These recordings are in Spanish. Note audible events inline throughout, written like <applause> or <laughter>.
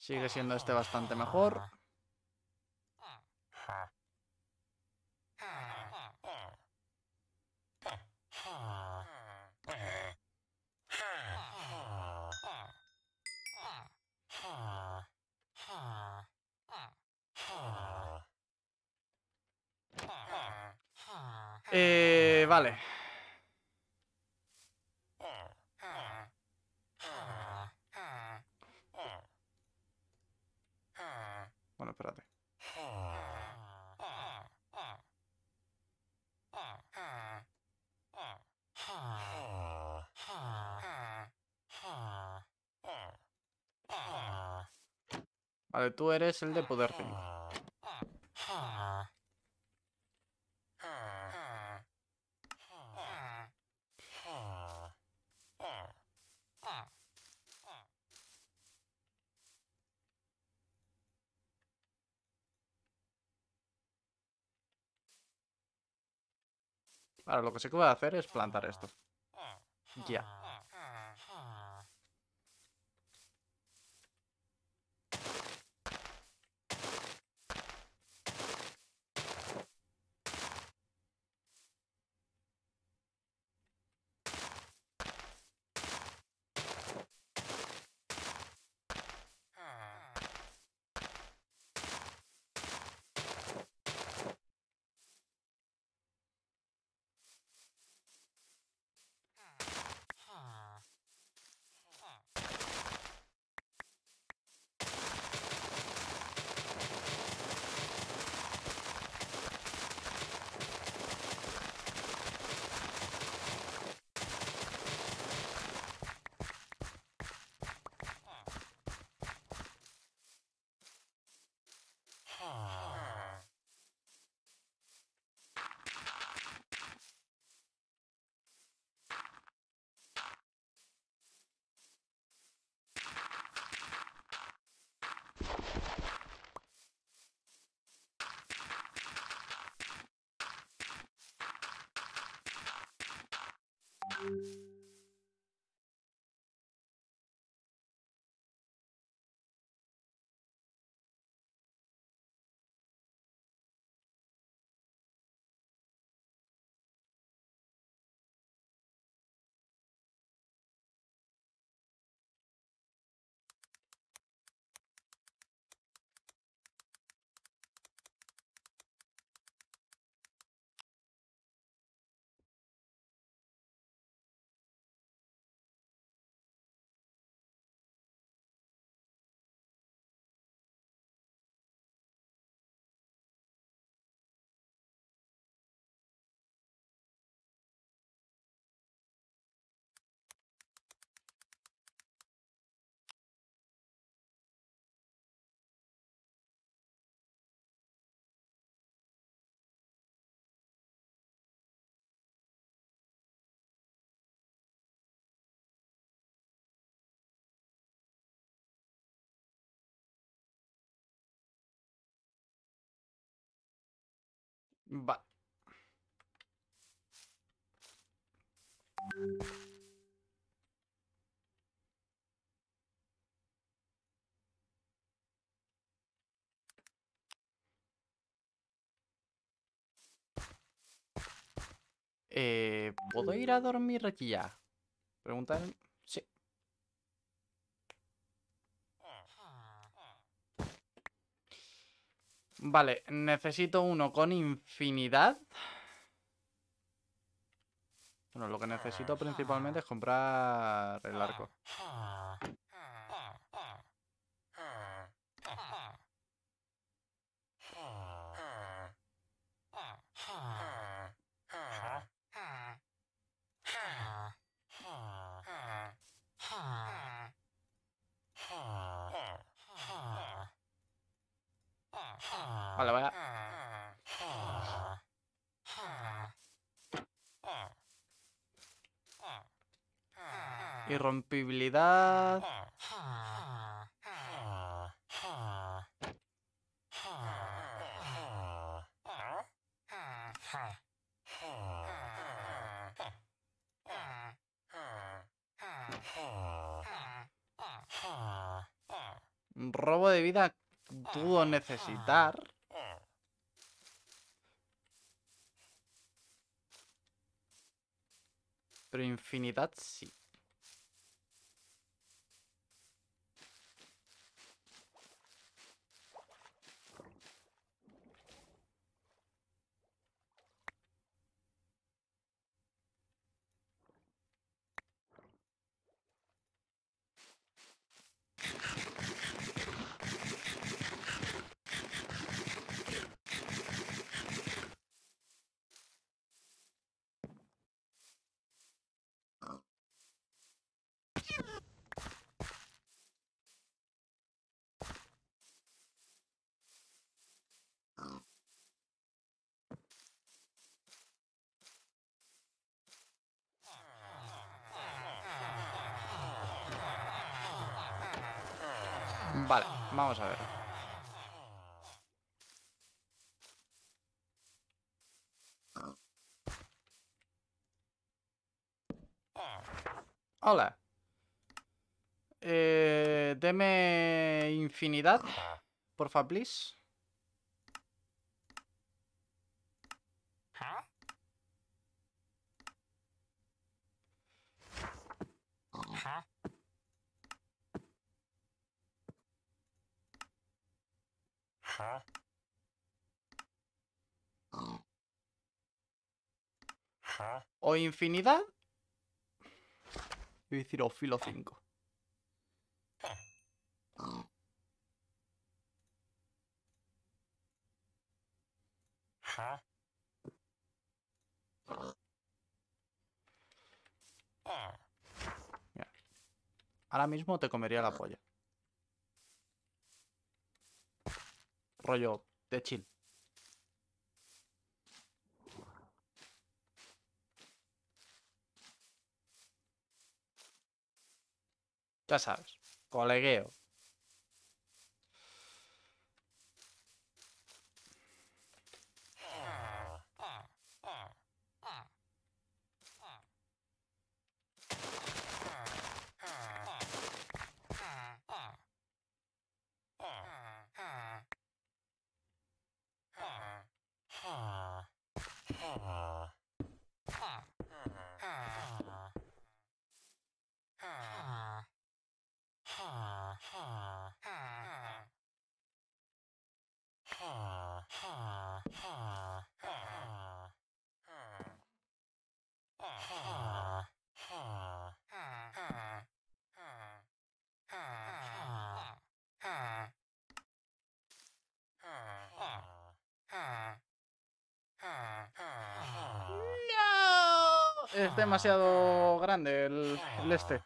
Sigue siendo este bastante mejor. Eh, vale. Vale, tú eres el de poder lo que se puede hacer es plantar esto. Ya. Thank you. Eh, ¿Puedo ir a dormir aquí ya? Preguntar... Vale, necesito uno con infinidad. Bueno, lo que necesito principalmente es comprar el arco. Ah, ah. ¿vaya? Irrompibilidad. Robo de vida Dudo necesitar. afinidad sí Vale, vamos a ver. Hola. Eh, deme infinidad, favor, please. O infinidad. Y decir o filo 5. Ahora mismo te comería la polla. rollo de chile, Ya sabes, colegueo, es ah. demasiado grande el, este.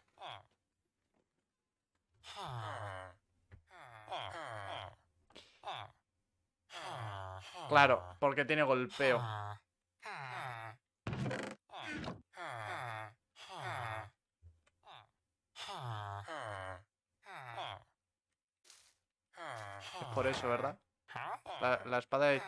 Claro, porque tiene golpeo. Es por eso, ¿verdad? La, espada de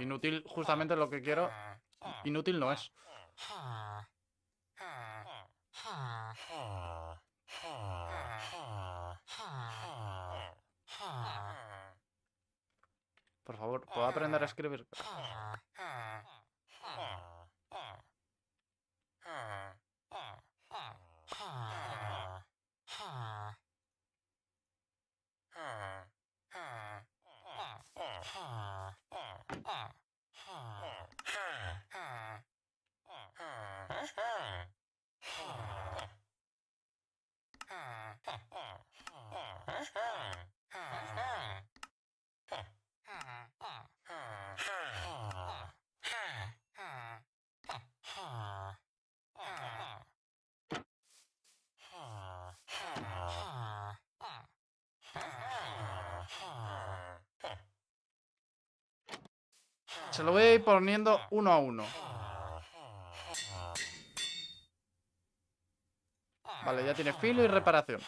Inútil, justamente lo que quiero. Inútil no es. Por favor, ¿puedo aprender a escribir? Se lo voy a ir poniendo uno a uno. Vale, ya tiene filo y reparación.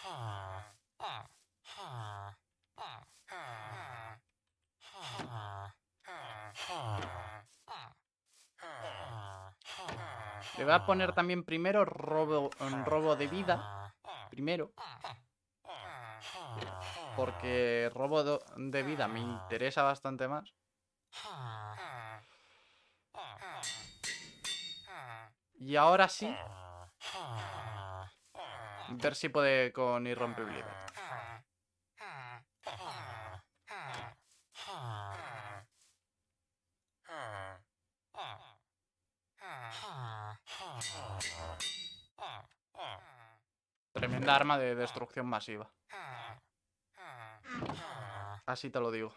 Le voy a poner también primero robo, robo de vida. Primero. Porque robo de vida me interesa bastante más. Y ahora sí. Ver si puede con irrompible. Tremenda arma de destrucción masiva. Así te lo digo.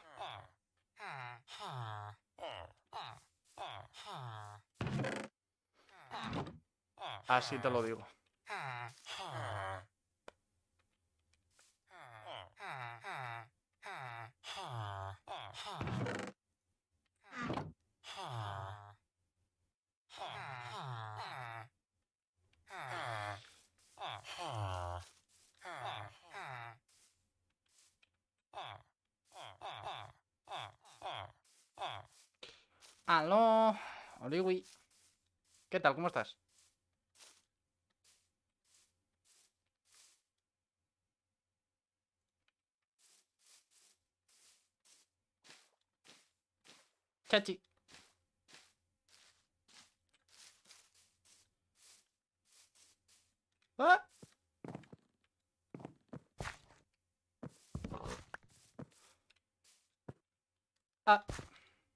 Así te lo digo. Aló, Oliwi. ¿Qué tal? ¿Cómo estás? Ah. ah,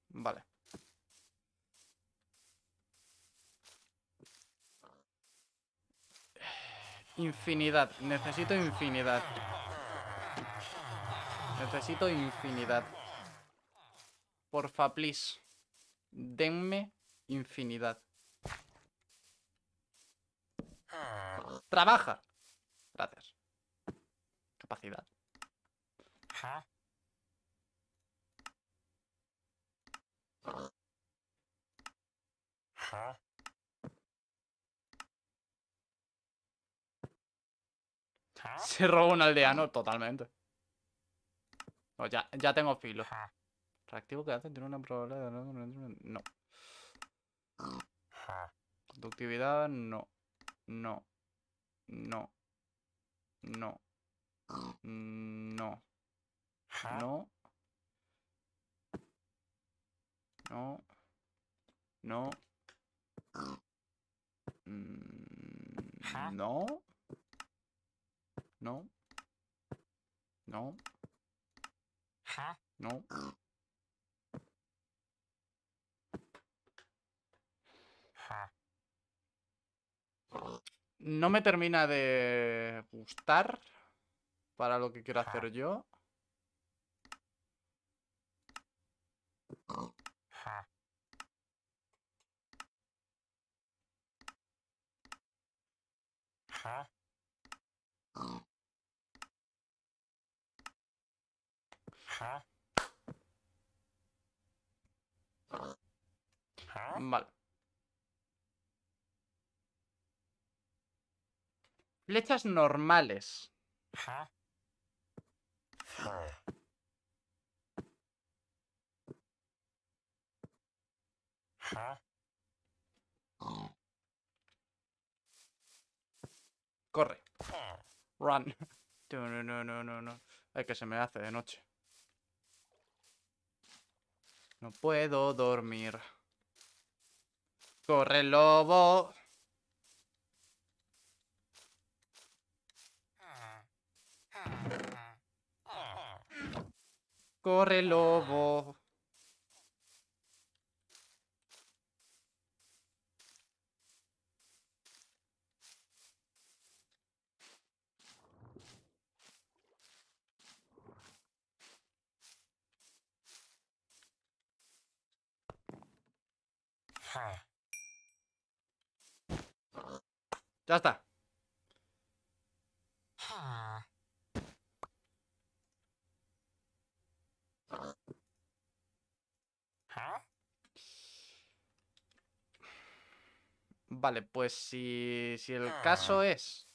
vale. Infinidad, necesito infinidad. Necesito infinidad. Porfa, please. Denme infinidad. Trabaja. Gracias. Capacidad. Se robó un aldeano totalmente. ya, ya tengo filo. Reactivo que hace tiene una probabilidad de no. Conductividad, no. No. No. No. No. No. No. No. Mm, no. No. No. No. No me termina de gustar para lo que quiero hacer yo. Vale. Flechas normales. Corre. Ah. Run. No, no, no, no, no. Ay, que se me hace de noche. No puedo dormir. Corre, lobo. Corre lobo. Ya está. Vale, pues si, si el ah. caso es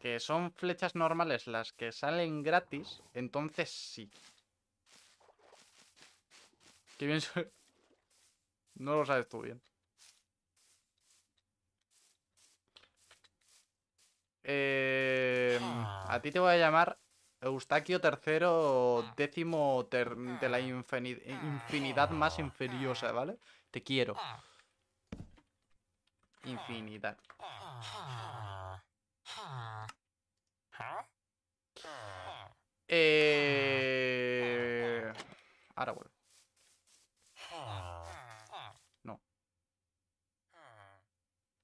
que son flechas normales las que salen gratis, entonces sí. Qué bien No lo sabes tú bien. Em, a ti te voy a llamar Eustaquio III, ah. décimo de la ah. infinidad más inferiosa, ¿vale? Te quiero. Infinidad. Eh... Ahora vuelvo. No.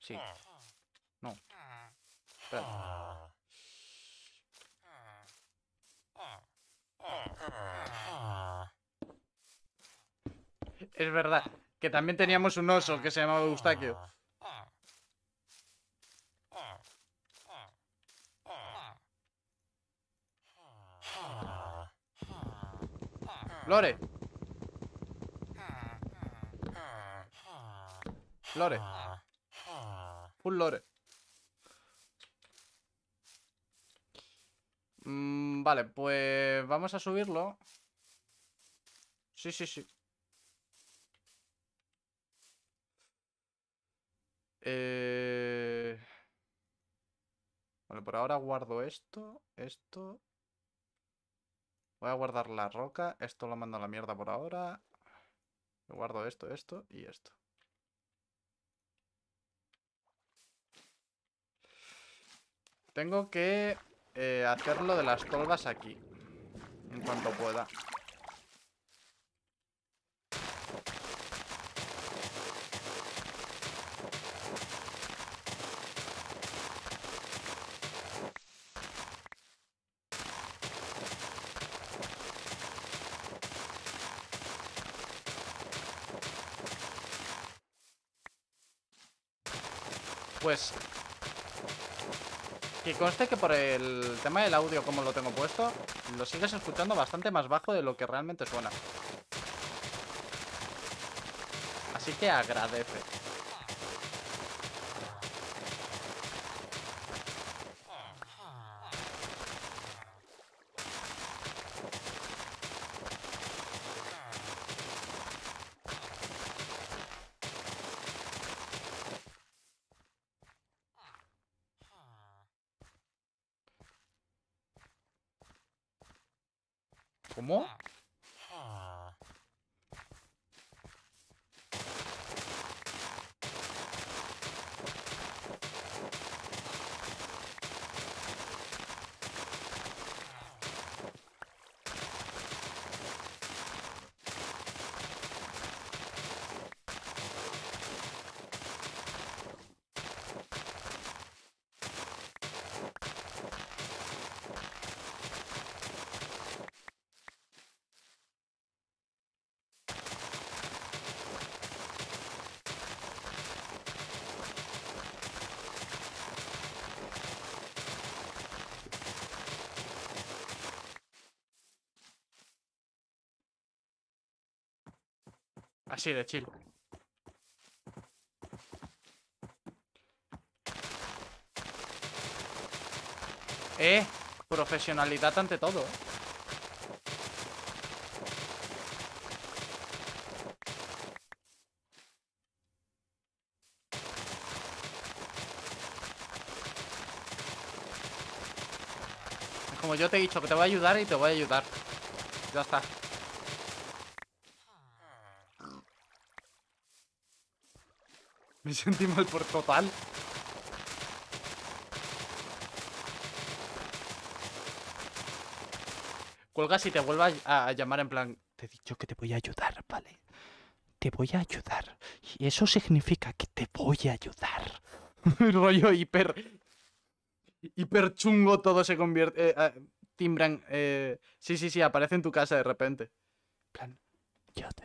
Sí. No. Es verdad, que también teníamos un oso que se llamaba Eustaquio. Lore. Lore. Un lore. Mm, vale, pues vamos a subirlo. Sí, sí, sí. Eh... Vale, por ahora guardo esto, esto Voy a guardar la roca. Esto lo mando a la mierda por ahora. guardo esto, esto y esto. Tengo que eh, hacer lo de las tolvas aquí. En cuanto pueda. Pues... Que conste que por el tema del audio, como lo tengo puesto, lo sigues escuchando bastante más bajo de lo que realmente suena. Así que agradece. ¿Cómo? Así de chill. Eh, profesionalidad ante todo, eh. Como yo te he dicho que te voy a ayudar y te voy a ayudar. Ya está. Me sentí mal por total. Cuelga si te vuelvas a llamar en plan, te he dicho que te voy a ayudar, ¿vale? Te voy a ayudar. Y eso significa que te voy a ayudar. <laughs> Rollo hiper... Hiper chungo todo se convierte... Eh, ah, timbran... Eh, sí, sí, sí, aparece en tu casa de repente. plan, yo te